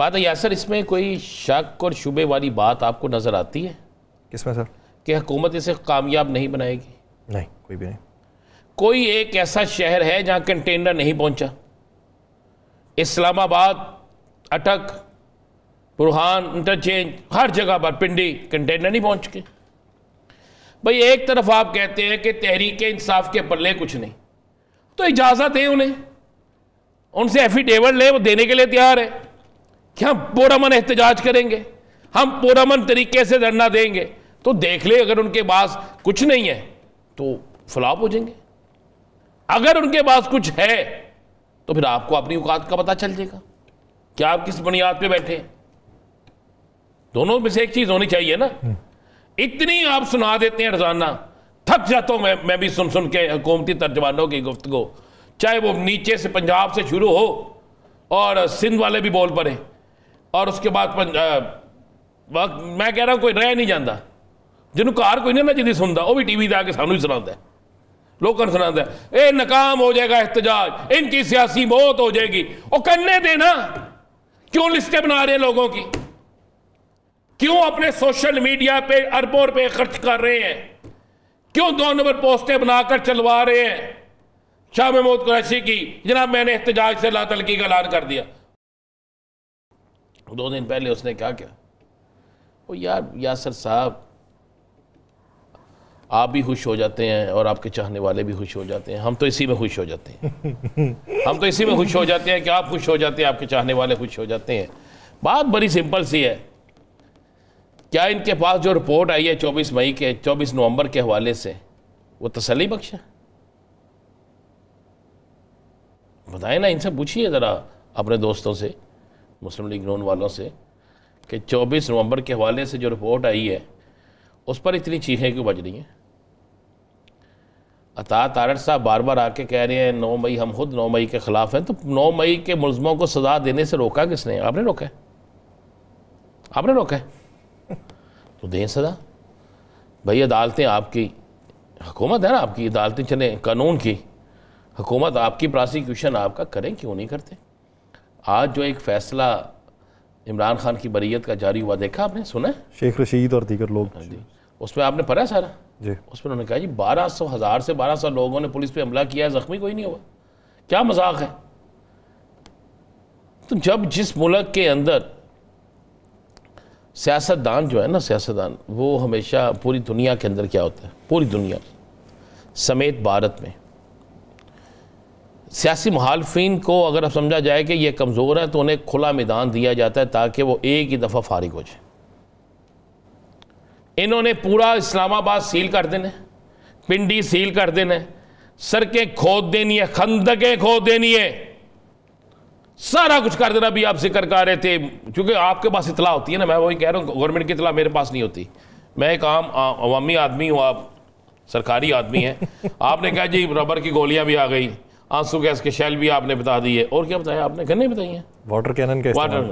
बात है यासर इसमें कोई शक और शुबे वाली बात आपको नज़र आती है किसमें सर कि हुकूमत इसे कामयाब नहीं बनाएगी नहीं कोई भी नहीं कोई एक ऐसा शहर है जहाँ कंटेनर नहीं पहुँचा इस्लामाबाद अटक बुरहान इंटरचेंज हर जगह पर पिंडी कंटेनर नहीं पहुँच के भाई एक तरफ आप कहते हैं कि तहरीक इंसाफ के पल्ले कुछ नहीं तो इजाज़त है उन्हें उनसे एफिडेविट ले वो देने के लिए तैयार है कि हम पोरामन एहतजाज करेंगे हम मन तरीके से धरना देंगे तो देख ले अगर उनके पास कुछ नहीं है तो फ्लॉप हो जाएंगे अगर उनके पास कुछ है तो फिर आपको अपनी औकात का पता चल जाएगा क्या आप किस बुनियाद पे बैठे हैं दोनों में से एक चीज होनी चाहिए ना हम्म। इतनी आप सुना देते हैं रोजाना थक जाता हूं मैं मैं भी सुन सुन के हुकूमती तर्जमानों की गुफ्तु चाहे वो नीचे से पंजाब से शुरू हो और सिंध वाले भी बोल पड़े और उसके बाद मैं कह रहा कोई रह नहीं जाता जिन्हों ਘਰ कोई नहीं ना जिंदी सुनता वह भी टीवी ਤੇ ਆ ਕੇ सुना ਹੀ ਸੁਣਾਉਂਦਾ ਲੋਕਾਂ ਨੂੰ ਸੁਣਾਉਂਦਾ ਇਹ ਨਕਾਮ ਹੋ ਜਾਏਗਾ ਇhtजाज ਇਨਕੀ ਸਿਆਸੀ ਮੌਤ ਹੋ ਜਾਏਗੀ करने देना क्यों लिस्टें बना रहे हैं लोगों की क्यों अपने सोशल मीडिया पे अरबों रुपये खर्च कर रहे हैं क्यों दो नंबर पोस्टें बनाकर चलवा रहे हैं शाह महमूद कुरैशी की जनाब मैंने एहतजाज से की का ऐलान कर दिया दो दिन पहले उसने कहा क्या वो यार यासर साहब आप भी खुश हो जाते हैं और आपके चाहने वाले भी खुश हो जाते हैं हम तो इसी में खुश हो जाते हैं हम तो इसी में खुश हो जाते हैं कि आप खुश हो जाते हैं आपके चाहने वाले खुश हो जाते हैं बात बड़ी सिंपल सी है क्या इनके पास जो रिपोर्ट आई है 24 मई के 24 नवंबर के हवाले से वो तसली बख्श है बताए ना इनसे पूछिए ज़रा अपने दोस्तों से मुस्लिम लीग नून वालों से कि 24 नवंबर के हवाले से जो रिपोर्ट आई है उस पर इतनी चीखें क्यों बज रही हैं अता तारड़ साहब बार बार आके कह रहे हैं नौ मई हम खुद नौ मई के ख़िलाफ़ हैं तो नौ मई के मुलजमों को सज़ा देने से रोका किसने आपने रोका है आपने रोका है तो दें सज़ा भाई अदालतें आपकी हुकूमत है ना आपकी अदालतें चलें कानून की हुकूमत आपकी प्रोसिक्यूशन आपका करें क्यों नहीं करते आज जो एक फैसला इमरान खान की बरीयत का जारी हुआ देखा आपने सुना शेख रशीद और दीगर लोग हाँ जी उसमें आपने पढ़ा सारा जी उसमें उन्होंने कहा जी बारह सौ हज़ार से बारह सौ लोगों ने पुलिस पे हमला किया है ज़ख्मी कोई नहीं हुआ क्या मजाक है तो जब जिस मुल्क के अंदर सियासतदान जो है ना सियासतदान वो हमेशा पूरी दुनिया के अंदर क्या होता है पूरी दुनिया समेत भारत में सियासी मुहालफिन को अगर अब समझा जाए कि यह कमज़ोर है तो उन्हें खुला मैदान दिया जाता है ताकि वो एक ही दफ़ा फारिग हो जाए इन्होंने पूरा इस्लामाबाद सील कर देना है पिंडी सील कर देना है सड़कें खोद देनी है खंदकें खोद देनी है सारा कुछ कर देना भी आप जिक्र कर रहे थे क्योंकि आपके पास इतला होती है ना मैं वही कह रहा हूँ गवर्नमेंट की इतला मेरे पास नहीं होती मैं एक आम अवामी आदमी हूँ आप सरकारी आदमी हैं आपने कहा जी रबर की गोलियाँ भी आ गई आंसू गैस के शैल भी आपने बता दिए और क्या बताया आपने घने बताई हैं वाटर कैनन के वाटर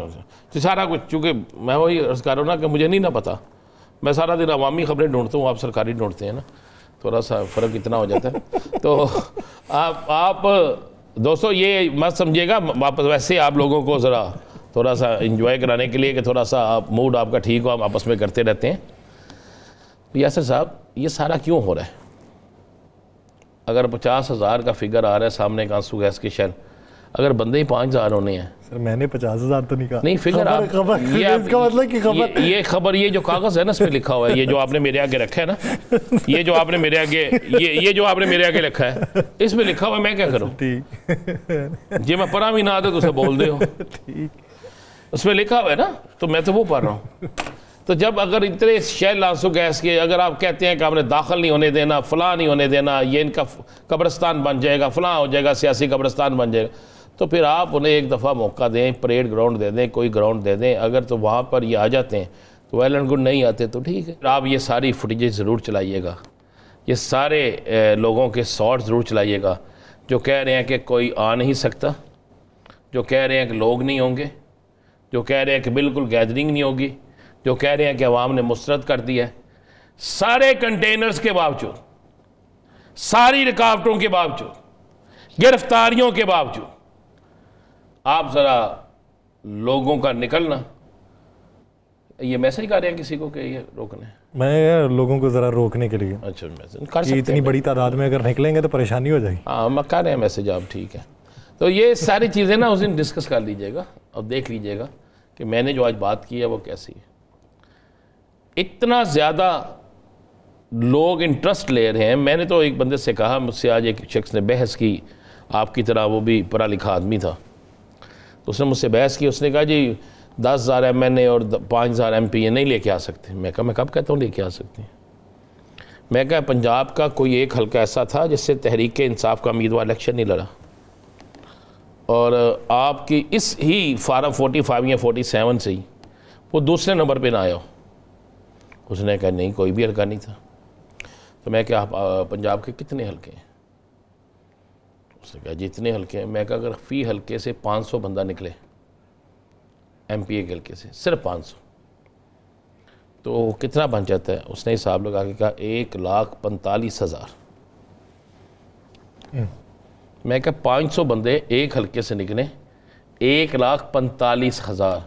तो सारा कुछ चूँकि मैं वही अर्ज़ कर रहा हूँ ना कि मुझे नहीं ना पता मैं सारा दिन अवामी खबरें ढूंढता हूँ आप सरकारी ढूंढते हैं ना थोड़ा सा फ़र्क इतना हो जाता है तो आप आप दोस्तों ये मत समझिएगा वापस वैसे आप लोगों को ज़रा थोड़ा सा इंजॉय कराने के लिए कि थोड़ा सा आप मूड आपका ठीक हो आप आपस में करते रहते हैं तो यासर साहब ये सारा क्यों हो रहा है अगर पचास हज़ार का फिगर आ रहा है सामने आंसू गैस की शेल अगर बंदे ही पाँच हज़ार होने हैं सर मैंने पचास हज़ार तो नहीं कहा नहीं फिगर आप खबर ये इसका मतलब कि खबर ये खबर ये जो कागज़ है ना इसमें लिखा हुआ है ये जो आपने मेरे आगे रखा है ना ये जो आपने मेरे आगे ये ये जो आपने मेरे आगे रखा है इसमें लिखा हुआ मैं क्या करूँ अच्छा, जे मैं पढ़ा भी ना आता तो उसे बोल दे उसमें लिखा हुआ है ना तो मैं तो वो पढ़ रहा हूँ तो जब अगर इतने शह लांसू गैस के अगर आप कहते हैं कि हमने दाखिल नहीं होने देना फ़लाँ नहीं होने देना ये इनका कब्रस्तान बन जाएगा फ़लाँ हो जाएगा सियासी कब्रस्तान बन जाएगा तो फिर आप उन्हें एक दफ़ा मौका दें परेड ग्राउंड दे दें कोई ग्राउंड दे दें अगर तो वहाँ पर ये आ जाते हैं तो वेल एंड गुड नहीं आते तो ठीक है आप ये सारी फ़ुटेज ज़रूर चलाइएगा ये सारे लोगों के शॉट ज़रूर चलाइएगा जो कह रहे हैं कि कोई आ नहीं सकता जो कह रहे हैं कि लोग नहीं होंगे जो कह रहे हैं कि बिल्कुल गैदरिंग नहीं होगी जो कह रहे हैं कि अवाम ने मुस्रद कर दिया है सारे कंटेनर्स के बावजूद सारी रुकावटों के बावजूद गिरफ्तारियों के बावजूद आप ज़रा लोगों का निकलना ये मैसेज कर रहे हैं किसी को कि ये रोकने मैं लोगों को ज़रा रोकने के लिए अच्छा मैसेज कर सकते इतनी बड़ी तादाद में अगर निकलेंगे तो परेशानी हो जाएगी हाँ मैं कर रहे हैं मैसेज आप ठीक है तो ये सारी चीज़ें ना उस दिन डिस्कस कर लीजिएगा और देख लीजिएगा कि मैंने जो आज बात की है वो कैसी है इतना ज़्यादा लोग इंटरेस्ट ले रहे हैं मैंने तो एक बंदे से कहा मुझसे आज एक शख्स ने बहस की आपकी तरह वो भी पढ़ा लिखा आदमी था तो उसने मुझसे बहस की उसने कहा जी दस हज़ार एम एन ए और पाँच हज़ार एम पी ए नहीं लेके आ सकते मैं कहा मैं कब कहता हूँ लेके आ सकते हैं मैं कहा पंजाब का कोई एक हल्का ऐसा था जिससे तहरीक इंसाफ का उम्मीदवार इलेक्शन नहीं लड़ा और आपकी इस ही फारम फोटी फाइव या फोटी सेवन से ही वो दूसरे नंबर पर ना आया हो उसने कहा नहीं कोई भी हल्का नहीं था तो मैं क्या आप पंजाब के कितने हल्के हैं उसने कहा जितने हल्के हैं मैं कहा अगर फ़ी हल्के से 500 बंदा निकले एम पी ए के हल्के से सिर्फ 500 तो कितना बन जाता है उसने हिसाब लगा के कहा एक लाख पैंतालीस हज़ार हम्म। मैं कहा 500 बंदे एक हल्के से निकले एक लाख पैंतालीस हज़ार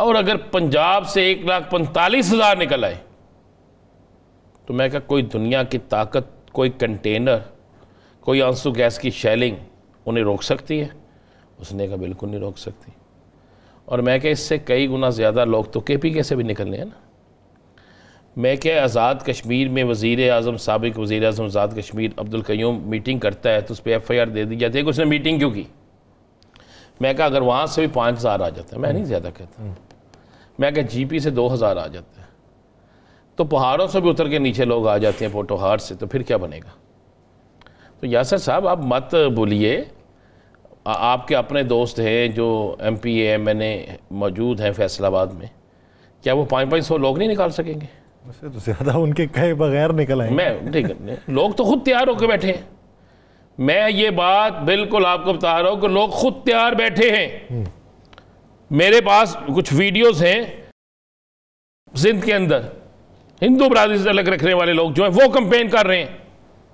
और अगर पंजाब से एक लाख पैंतालीस हज़ार निकल आए तो मैं कहा कोई दुनिया की ताकत कोई कंटेनर कोई आंसू गैस की शेलिंग उन्हें रोक सकती है उसने कहा बिल्कुल नहीं रोक सकती और मैं क्या इससे कई गुना ज़्यादा लोग तो के पी के से भी निकलने हैं ना मैं क्या आज़ाद कश्मीर में वज़ी अजम सबक वज़ी अजम आज़ाद कश्मीर अब्दुल कयूम मीटिंग करता है तो उस पर एफ़ आई आर दे दी जाती है कि उसने मीटिंग क्यों की मैं कहा अगर वहाँ से भी पाँच हज़ार आ जाता है मैं नहीं ज़्यादा कहता मैं क्या जी से दो हज़ार आ जाते हैं तो पहाड़ों से भी उतर के नीचे लोग आ जाते हैं पोटोहार से तो फिर क्या बनेगा तो यासर साहब आप मत बोलिए आपके अपने दोस्त हैं जो M P M N A मौजूद हैं फैसलाबाद में क्या वो पाँच पाँच सौ लोग नहीं निकाल सकेंगे वैसे तो ज़्यादा उनके कहे बगैर निकल आए मैं ठीक है लोग तो खुद तैयार होकर बैठे हैं मैं ये बात बिल्कुल आपको बता रहा हूँ कि लोग खुद तैयार बैठे हैं हम्म। मेरे पास कुछ वीडियोस हैं सिंध के अंदर हिंदू बरदरी से अलग रखने वाले लोग जो है वो कंपेन कर रहे हैं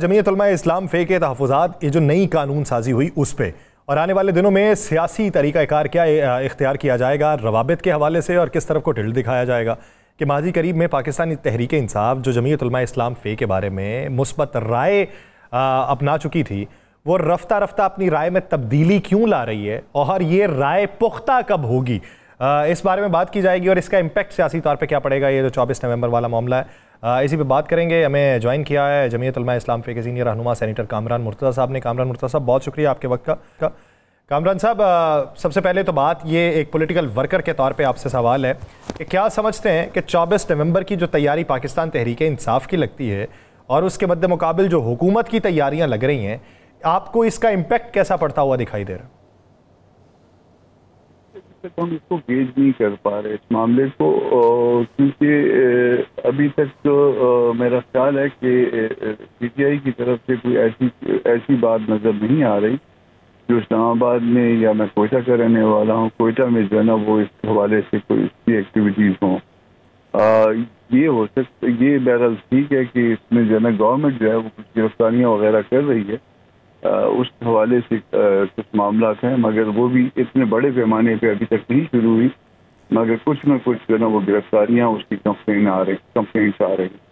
जमीयत इस्लाम फे के तहफात ये जो नई कानून साजी हुई उस पर और आने वाले दिनों में सियासी तरीक़ाकार क्या इख्तियार किया जाएगा रवाबित के हवाले से और किस तरफ को ढिल दिखाया जाएगा कि माजी करीब में पाकिस्तानी तहरीक इंसाफ जो जमीयत इस्लाम फे के बारे में मुस्बत राय अपना चुकी थी वो रफ्ता रफ्ता अपनी राय में तब्दीली क्यों ला रही है और ये राय पुख्ता कब होगी इस बारे में बात की जाएगी और इसका इम्पैक्ट सियासी तौर पर क्या पड़ेगा ये जो चौबीस नवंबर वाला मामला है इसी पे बात करेंगे हमें ज्वाइन किया है जमीयतलमा इस्लाम फे के सीनियर रहनुमा सैनिटर कामरान मुर्तज़ा साहब ने कामरान मुर्तज़ा साहब बहुत शुक्रिया आपके वक्त का कामरान साहब सबसे पहले तो बात ये एक पॉलिटिकल वर्कर के तौर पे आपसे सवाल है कि क्या समझते हैं कि 24 नवंबर की जो तैयारी पाकिस्तान तहरीक इंसाफ की लगती है और उसके मद्द मुकाबल जो हुकूमत की तैयारियां लग रही हैं आपको इसका इम्पैक्ट कैसा पड़ता हुआ दिखाई दे रहा है तो हम इसको गेज नहीं कर पा रहे इस मामले को क्योंकि अभी तक तो मेरा ख्याल है कि पीटीआई की तरफ से कोई ऐसी ऐसी बात नज़र नहीं आ रही जो इस्लामाबाद में या मैं कोयटा का रहने वाला हूँ कोयटा में जो है ना वो इस हवाले से कोई इसकी एक्टिविटीज़ हों ये हो सकता ये बहरहाल ठीक है कि इसमें जो है ना गवर्नमेंट जो है वो कुछ गिरफ्तारियाँ वगैरह कर रही है उस हवाले से कुछ मामला हैं मगर वो भी इतने बड़े पैमाने पे अभी तक नहीं शुरू हुई मगर कुछ न कुछ जो है ना वो गिरफ्तारियां उसकी कंप्लेन आ रही कंप्लेंट्स आ रही